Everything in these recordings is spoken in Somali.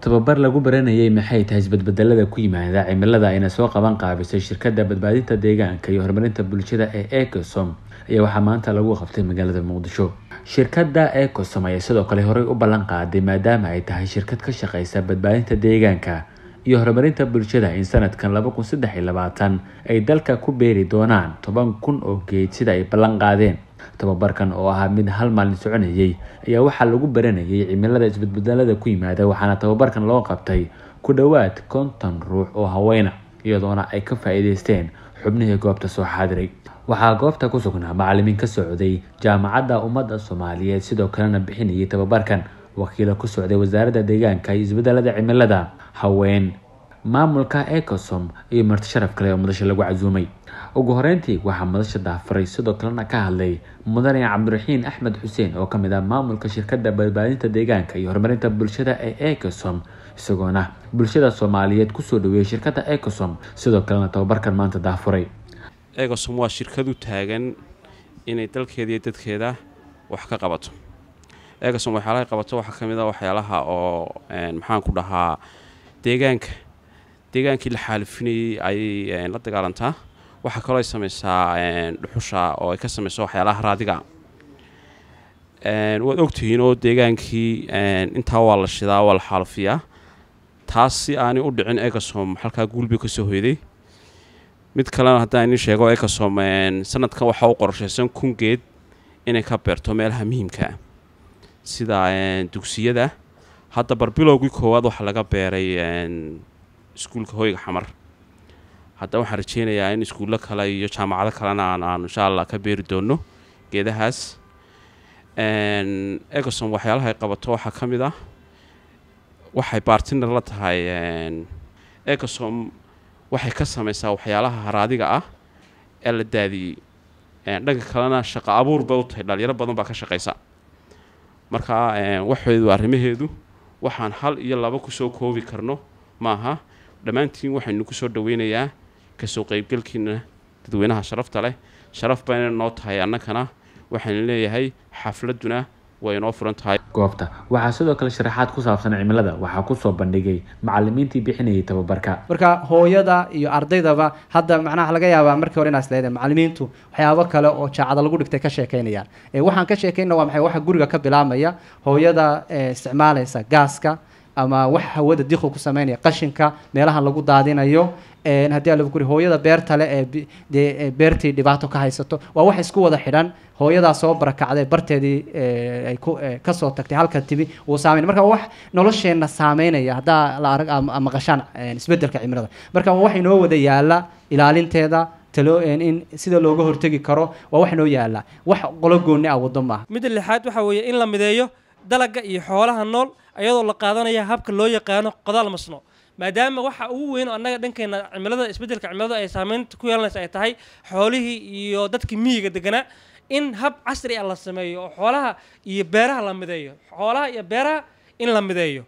tababar lagu baranayay maxay tahay isbadbedelada ku yimaada cimilada ayna soo qaban qaabisay shirkadda badbaadinta deegaanka iyo horumarinta bulshada ee ecosom ayaa waxaa maanta lagu qabtay magaalada muqdisho shirkadda ecosom ayaa sidoo kale horey u ballan qaaday maadaama ay tahay shirkad ka shaqeysa badbaadinta deegaanka iyo horumarinta bulshada in sanadkan laba kun saddex labaatan ay dalka ku beeri doonaan toban kun oo geed sida ay ballan qaadeen tobabarkan oo ahaa mid hal maalin soconayay ayaa waxaa lagu baranayay cimilada isbadbedelada ku yimaada waxaana tobabarkan loo qabtay ku dhowaad konton ruux oo haweena iyadoona ay ka faa-iideysteen xubnihii goobta soo xaadiray waxaa goobta ku sugnaa macalimiin ka socday jaamacadda ummadda soomaaliyeed sidoo kalena bixinayay tobabarkan wakiila ku socday wasaaradda deegaanka iyo isbedelada cimilada haween maamulka ecosom iyo marti sharaf kale oo madasha lagu casuumay ugu horeyntii waxaa madasha daafaray sidoo kalena ka hadlay mudane cabdiraxiin axmed xuseen oo kamid ah maamulka shirkada badbaadinta deegaanka iyo horumarinta bulshada ee ecosom isagoona bulshada soomaaliyeed kusoo dhaweeyay shirkada ecosom sidoo kalena tababarkan maanta daafuray ecosom waa shirkadu taagan inay dalkeeda iyo dadkeeda wax ka qabato ecosom waxyaalaha qabato waxaa kamid a ah waxyaalaha oo eh, maxaan ku dhahaa deegaanka deegaankii la xaalufinayay ayay eh, la dagaalantaa waxaa kaloo ay samaysaa eh, dhuxusha oo ay ka samayso waxyaalaha raadiga eh, waad ogtihiin oo deegaankii intaa waa la shidaa waa la xaalafiyaa taas si aanay u dhicin egasom xalkaa guulbi kasoo hoyday mid kalena haddaan idiin sheego egasom sanadkan waxaa u qorshaysan kungeed inay ka beerto meelaha muhiimkaa ah. sida dugsiyada hadda barbilowgii koowaad waxaa laga beeray iskuulka hoyga xamar haddana waxaan rajeynayaa in iskuullo kale iyo jaamacado kalena aan insha allah ka beeri doono geedahaas egoson waxyaalahay qabato waxaa ka mid ah waxay bartiner la tahay egosom waxay ka sameysaa waxyaalaha haraadiga ah ee la daadiyey dhanka kalena shaqo abuur bay u tahay dhalinyaro badan baa ka shaqeysa marka waxeedu arrimaheedu waxaan hal iyo laba kusoo koobi karno maaha dhammaantiin waxaynu ku soo dhaweynayaa kasoo qeybgalkiina dadweynaha sharafta leh sharaf ba inay noo tahay annakana waxaanu leeyahay xafladuna way inoo furan tahay goobta waxaa sidoo kale sharaxaad ku saabsan cimilada waxaa kusoo bandhigay macalimiintii bixinayay tababarka marka hooyada iyo ardaydaba hadda macnaha laga yaabaa markii hore inaas leedahay macalimiintu waxyaabo kale oo jaacada lagu dhigtay ka sheekaynayaan waxaan ka sheekaynaa waa maxay waxa guriga ka bilaabmaya hooyada isticmaalaysa gaaska ama wax hawada diqu ku sameynaya qashinka meelaha lagu daadinayo haddii ala kuri hooyada beertale ee beertii dhibaato ka haysato waa wax isku wada xidhan hooyadaa soo barakacday barteedii ay ku kasoo tagtay halkan tibi wuu saameynay marka wax nolosheenna saameynaya haddaa la arag maqashaan isbeddelka cimilada marka waa wax inoo wada yaala ilaalinteeda talo in sida looga hortegi karo waa wax inoo yaala wax qolo gooni ah waddo maaha midda lixaad waxa weeye in la mideeyo dalaga iyo xoolaha nool ayadoo la qaadanaya habka loo yaqaano qodaal masno maadaama waxa ugu weyn oo annaga dhankeena cimilada isbeddelka cimiladu ay saameynta ku yeelanaysa ay tahay xoolihii iyo dadkii miyiga deganaa in hab casri a ah la sameeyo oo xoolaha iyo beeraha la mideeyo xoolaha iyo beeraha in la mideeyo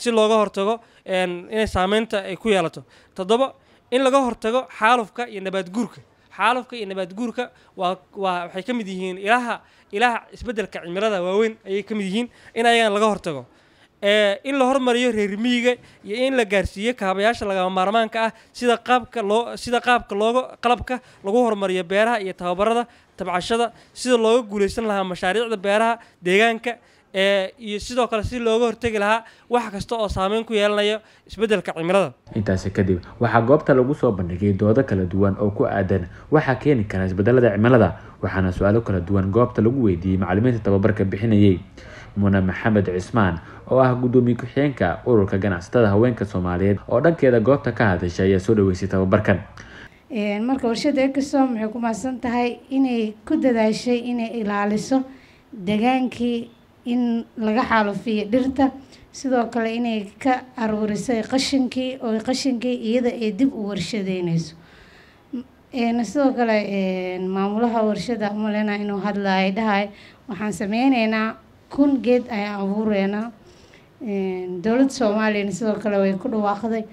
si looga hortago inay saameynta ay ku yeelato toddoba in laga hortago xaalufka iyo nabaadguurka xaalufka iyo nabaadguurka waa waxay ka mid yihiin ilaaha ilaaha isbeddelka cimilada waaweyn ayay ka mid yihiin in ayagan laga hortago in la hormariyo reermiyiga iyo in la gaarsiiyo kaabayaasha lagama maarmaanka ah sida qaabka loo sida qaabka looga qalabka lagu horumariyo beeraha iyo tababarada tabcashada sida looga guulaysan lahaa mashaariicda beeraha deegaanka iyo sidoo kale si looga hortegi lahaa wax kasta oo saameyn ku yeelanayo isbeddelka cimilada intaasi kadib waxaa goobta lagu soo bandhigay doodo kala duwan oo ku aadan waxaa keeni kara isbedelada cimilada waxaana su-aalo kala duwan goobta lagu weydiiyey macalimiinta tababarka bixinayay muna maxamed cismaan oo ah guddoomiye ku-xigeenka ururka ganacsatada haweenka soomaaliyeed oo dhankeeda goobta ka hadashay ayaa soo dhaweysay tababarkan marka warshada ecosom waxay ku mahadsan tahay inay ku dadaashay inay ilaaliso degaankii in laga xaalufiyo dhirta sidoo kale inay ka aruurisay qashinkii oo qashinkii iyada ay dib u warshadeyneyso sidoo kale maamulaha warshada umaleyna inuu hadlaay dhahay waxaan sameyneynaa kun geed ayaa abuureynaa dowlad soomaaliyana sidoo kale way ku dhawaaqday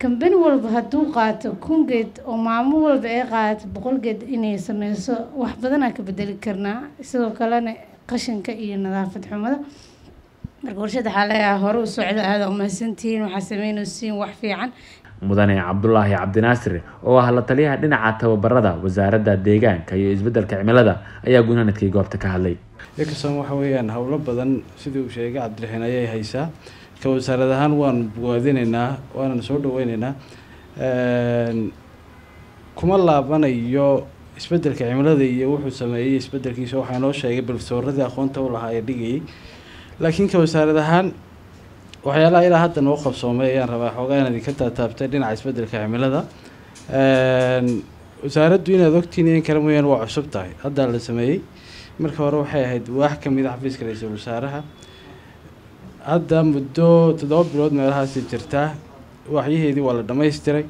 kambani walba hadduu qaato kun geed oo maamul walba ay qaato boqol geed inay sameyso wax badanaa ka bedeli karnaa sidoo kalena qashinka iyo nadaafad xumada marka warshad waxaa leeyahay hore u socdo aada umahadsantihiin waxaa sameynaysiin wax fiican mudane cabdulaahi cabdinaasir oo ah la taliyaha dhinaca tababarada wasaaradda deegaanka iyo isbeddelka cimilada ayaa gunaanadkii goobta ka hadlay ecoson waxa weeyaan howlo badan sidii uu sheegay cabdiraxiin ayay haysaa ka wasaarad ahaan waanu buwaadinaynaa waanan soo dhaweyneynaa kuma laabanayo isbedelka cimilada iyo wuxuu sameeyey isbedelkiisa waxaa noo sheegay balsooradii aqoonta u lahaa ee dhigayay laakiin ka wasaarad ahaan waxyaalaha ilaa hadda noo qabsoomay ayaan rabaa xoogaa inaad idinka taataabtay dhinaca isbedelka cimilada wasaaraddu inaad ogtiin in kale mooyaane waa cusub tahay haddaa la sameeyey marka hore waxay ahayd waax ka mid a ah xafiiska ra-iisul wasaaraha hadda muddo toddoba bilood meelahaasi jirtaa waaxyaheedii waa la dhamaystiray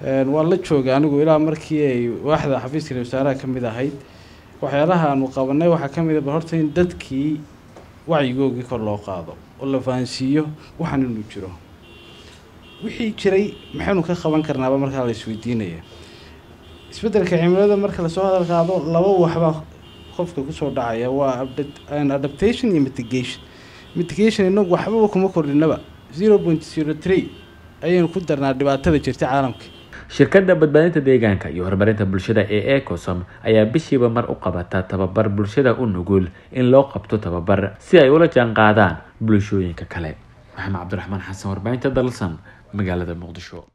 waan la joogay anigu ilaa markii ay waaxda xafiiskana wasaaraha ka mid ahayd waxyaalaha aanu qabanay waxaa ka mida ah, bal horta in dadkii wacyigoogii kor loo qaado oo la fahansiiyo waxaan inuu jiro wixii jiray maxaynu ka qaban karnaaba markaa la isweydiinaya cimilada marka lasoo hadal qaado laba waxba qofka kusoo dhacaya waa adaptation iyo mitigation mitigation inagu waxbaba kuma kordhinaba zero point zero three ayaynu ku darnaa dhibaatada jirta caalamka shirkadda badbaadinta deegaanka iyo horumarinta bulshada ee ecosom ayaa bishiiba mar u qabata tababar bulshada u nugul in loo qabto tababar si ay ula jaan qaadaan bulshooyinka kale maxamed cabdiraxmaan xasan warbaahinta dalsan magaalada muqdisho